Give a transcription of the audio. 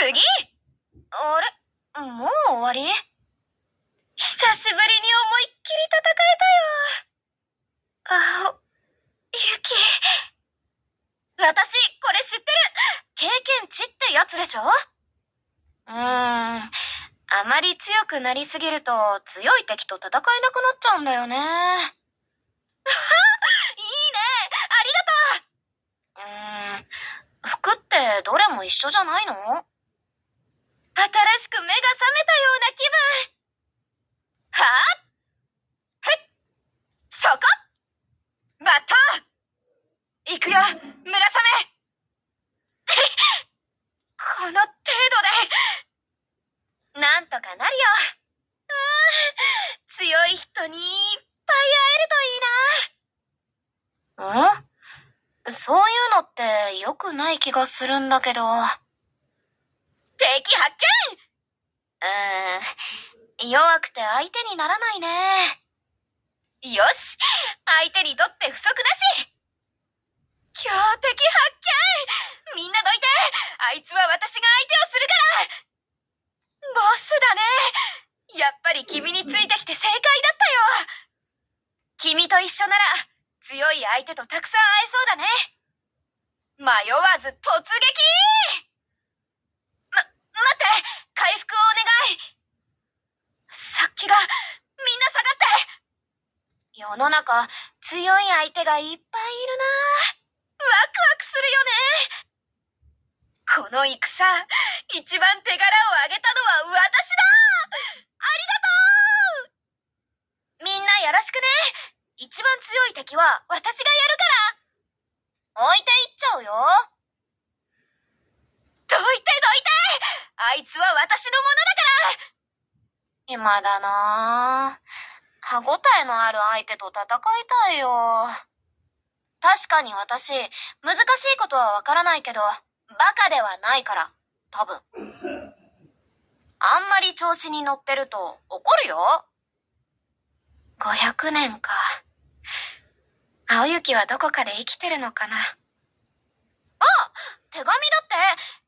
次あれもう終わり久しぶりに思いっきり戦えたよ。あお、ゆき。私、これ知ってる経験値ってやつでしょうーん、あまり強くなりすぎると強い敵と戦えなくなっちゃうんだよね。いいねありがとううーん、服ってどれも一緒じゃないの村雨この程度でなんとかなるようん強い人にいっぱい会えるといいなうんそういうのって良くない気がするんだけど敵発見うん弱くて相手にならないねよし相手にとって不足なし強敵発見みんなどいてあいつは私が相手をするからボスだねやっぱり君についてきて正解だったよ君と一緒なら強い相手とたくさん会えそうだね迷わず突撃ま、待って回復をお願いさっきがみんな下がって世の中強い相手がいっぱいいるなぁ。クするよねこの戦一番手柄をあげたのは私だありがとうみんなよろしくね一番強い敵は私がやるから置いていっちゃうよどいてどいてあいつは私のものだから今だなぁ。歯応えのある相手と戦いたいよ。確かに私、難しいことはわからないけど、バカではないから、多分。あんまり調子に乗ってると怒るよ。500年か。青雪はどこかで生きてるのかな。あ手紙だって